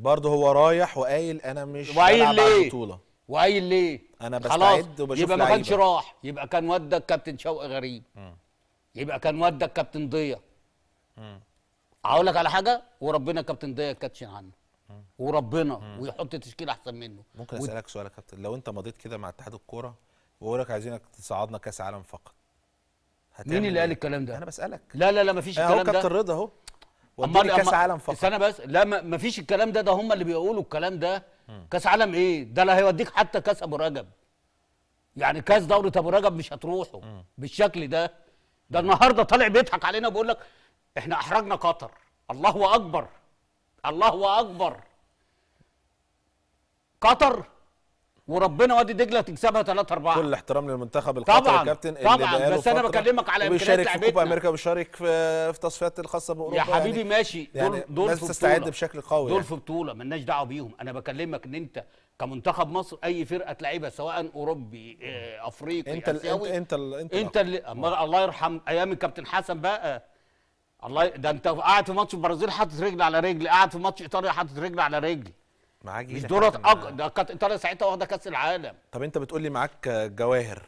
برضه هو رايح وقايل انا مش وقايل ليه وقايل ليه انا بستعد وبشوف يبقى ما كانش راح يبقى كان ودك كابتن شوقي غريب م. يبقى كان ودك كابتن ضيا اقول لك على حاجه وربنا كابتن ضيا كاتشن عنه وربنا مم. ويحط تشكيل احسن منه ممكن و... اسالك سؤال يا كابتن لو انت مضيت كده مع اتحاد الكوره وقولك لك عايزينك تصعدنا كاس عالم فقط مين اللي قال إيه؟ الكلام ده؟ انا بسالك لا لا لا مفيش الكلام ده هو كابتن رضا اهو ودوني كاس عالم فقط استنى بس لا ما فيش الكلام ده ده هم اللي بيقولوا الكلام ده كاس عالم ايه ده لا هيوديك حتى كاس ابو رجب يعني كاس دوره ابو رجب مش هتروحه م. بالشكل ده ده النهارده طالع بيضحك علينا بيقول لك احنا احرجنا قطر الله اكبر الله اكبر قطر وربنا وادي دجله تكسبها 3 4 كل احترام للمنتخب القطري يا كابتن اللي طبعا بس انا بكلمك على امكانيات لعيبتنا بيشارك في امريكا وبيشارك في تصفيات الخاصه باوروبا يا حبيبي يعني ماشي دول يعني دول في تستعد بشكل قوي دول يعني. في بطوله مالناش دعوه بيهم انا بكلمك ان انت كمنتخب مصر اي فرقه تلعبها سواء اوروبي آه، افريقي انت اسيوي انت انت انت اللي الله يرحم ايام الكابتن حسن بقى الله ده انت قاعد في ماتش البرازيل حاطط رجل على رجل قاعد في ماتش ايطاليا حاطط رجل على رجل معاه مش دورة أج... ده كانت ايطاليا ساعتها واخده كاس العالم طب انت بتقول لي معاك جواهر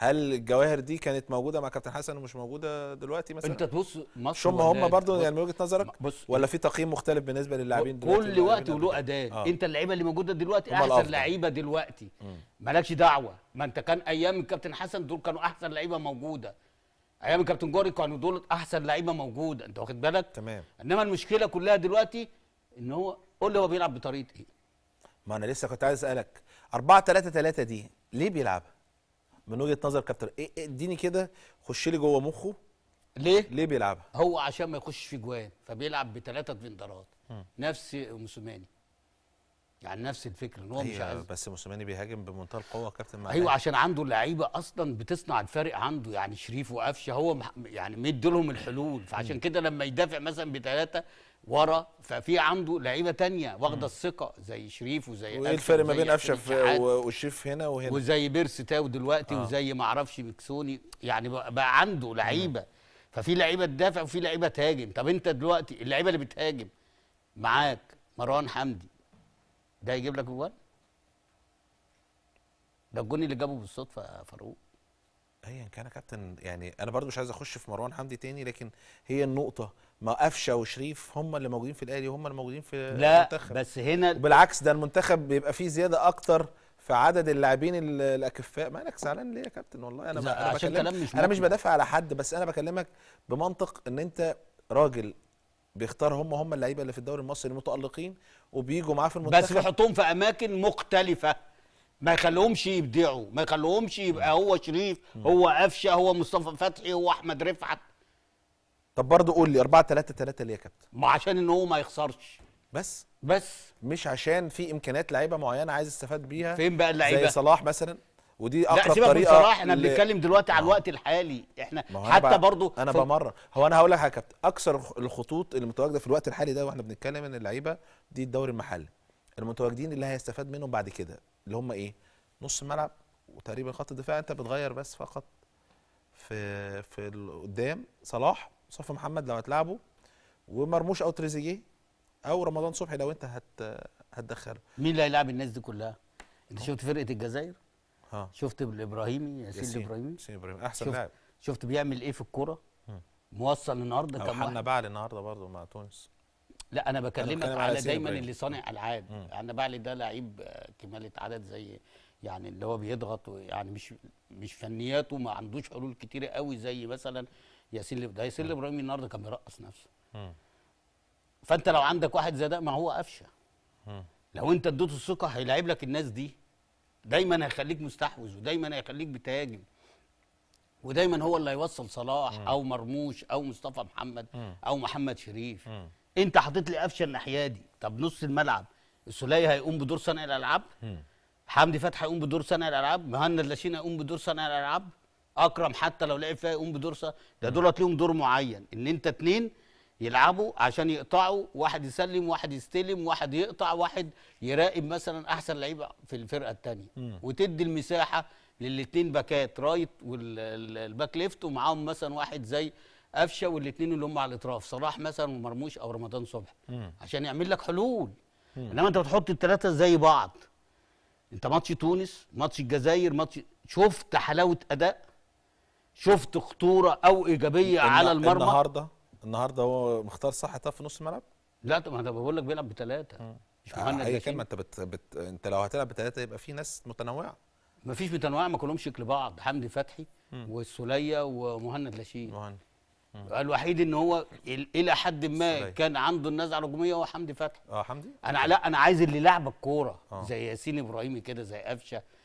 هل الجواهر دي كانت موجوده مع كابتن حسن ومش موجوده دلوقتي مثلا انت تبص مصر شو هم برضه يعني من وجهه نظرك بص ولا في تقييم مختلف بالنسبه للاعبين دلوقتي كل وقت وله اداء آه. انت اللعيبه اللي موجوده دلوقتي احسن لعيبه دلوقتي مالكش دعوه ما انت كان ايام الكابتن حسن دول كانوا احسن لعيبه موجوده ايام الكابتن جوري كانوا دول احسن لعيبه موجوده انت واخد بالك تمام انما المشكله كلها دلوقتي ان هو قول لي هو بيلعب بطريقه ايه ما انا لسه كنت عايز اسالك 4 3 3 دي ليه بيلعبها من وجهه نظر كابتن إيه،, ايه اديني كده خش لي جوه مخه ليه ليه بيلعبها هو عشان ما يخش في جوان فبيلعب بثلاثه دفندرات نفس موسوماني يعني نفس الفكره ان هو أيوة مش عايز بس موسوماني بيهاجم بمنتهى القوه كابتن معلش ايوه عشان عنده لعيبه اصلا بتصنع الفارق عنده يعني شريف وقفشه هو يعني مدي لهم الحلول فعشان كده لما يدافع مثلا بثلاثه ورا ففي عنده لعيبه تانية واخده الثقه زي شريف وزي ايه الفرق ما بين قفشه وشريف هنا وهنا وزي بيرس تاو دلوقتي آه. وزي ما اعرفش مكسوني يعني بقى عنده لعيبه ففي لعيبه تدافع وفي لعيبه تهاجم طب انت دلوقتي اللعيبه اللي بتهاجم معاك مروان حمدي ده يجيب لك جوان ده الجون اللي جابه بالصدفه يا فاروق ايا كان يا كابتن يعني انا برضو مش عايز اخش في مروان حمدي تاني لكن هي النقطه ما قفشه وشريف هم اللي موجودين في الاهلي وهم اللي موجودين في لا المنتخب لا بس هنا بالعكس ده المنتخب بيبقى فيه زياده اكتر في عدد اللاعبين الاكفاء مالك زعلان ليه يا كابتن والله انا انا مش انا مش بدافع على حد بس انا بكلمك بمنطق ان انت راجل بيختار هم هم اللعيبه اللي في الدوري المصري المتالقين وبيجوا معاه في المنتخب بس بيحطهم في اماكن مختلفه ما يخليهمش يبدعوا ما يخليهمش يبقى هو شريف هو قفشه هو مصطفى فتحي هو احمد رفعت طب برضه قول لي 4 3 3 ليه يا كابتن ما عشان ان هو ما يخسرش بس بس مش عشان في امكانيات لعيبه معينه عايز استفاد بيها فين بقى اللعيبه زي صلاح مثلا ودي اقرب لا سيبك من صلاح احنا بنتكلم دلوقتي على آه. الوقت الحالي احنا حتى بقى برضو انا ف... هو انا هقول لك يا كابتن اكثر الخطوط اللي متواجده في الوقت الحالي ده واحنا بنتكلم ان اللعيبه دي الدوري المحلي المتواجدين اللي هيستفاد منهم بعد كده اللي هم ايه نص الملعب وتقريبا خط الدفاع انت بتغير بس فقط في في قدام صلاح مصطفى محمد لو هتلعبه ومرموش او تريزيجيه او رمضان صبحي لو انت هت هتدخله مين اللي هيلعب الناس دي كلها انت شفت فرقه الجزائر ها شفت الابراهيمي ياسين الابراهيمي ياسين ابراهيمي احسن لاعب شفت بيعمل ايه في الكوره موصل النهارده كمان حنا بعل النهارده برضه مع تونس لا انا بكلمك أنا على دايما اللي صانع العاب انا يعني بعلي ده لعيب كماله عدد زي يعني اللي هو بيضغط يعني مش مش فنياته ما عندوش حلول كتيره قوي زي مثلا ياسين ده ياسين ابراهيم النهارده كان بيرقص نفسه مم. فانت لو عندك واحد زي ده ما هو قفشه لو انت اديته الثقه هيلعب لك الناس دي دايما هيخليك مستحوذ ودايما هيخليك بتهاجم ودايما هو اللي هيوصل صلاح مم. او مرموش او مصطفى محمد مم. او محمد شريف مم. انت حطيت لي قفشه الناحيه دي طب نص الملعب السوليه هيقوم بدور صانع الالعاب حمدي فتحي هيقوم بدور صانع الالعاب مهند لاشين هيقوم بدور صانع الالعاب اكرم حتى لو لعب فيها يقوم بدور صانع ده دولت ليهم دور معين ان انت اتنين يلعبوا عشان يقطعوا واحد يسلم واحد يستلم واحد يقطع واحد يراقب مثلا احسن لعيبه في الفرقه الثانيه وتدي المساحه للاثنين باكات رايت والباك ليفت ومعاهم مثلا واحد زي قفشه والاثنين اللي هم على الاطراف صلاح مثلا ومرموش او رمضان صبحي عشان يعمل لك حلول انما انت بتحط الثلاثه زي بعض انت ماتش تونس ماتش الجزائر ماتش شفت حلاوه اداء شفت خطوره او ايجابيه على المرمى النهارده النهارده هو مختار صح طب في نص الملعب لا ما انا بقول لك بيلعب بثلاثه مش مهند آه، هي كلمه انت بت... بت... انت لو هتلعب بثلاثه يبقى في ناس متنوعه مفيش متنوعه ما كلهم شكل بعض حمدي فتحي والسوليه ومهند لاشين مهند الوحيد ان هو الى حد ما سلي. كان عنده النزعه الهجوميه هو حمدي فتحي اه حمدي انا لا انا عايز اللي لعب الكوره آه. زي ياسين ابراهيمي كده زي قفشه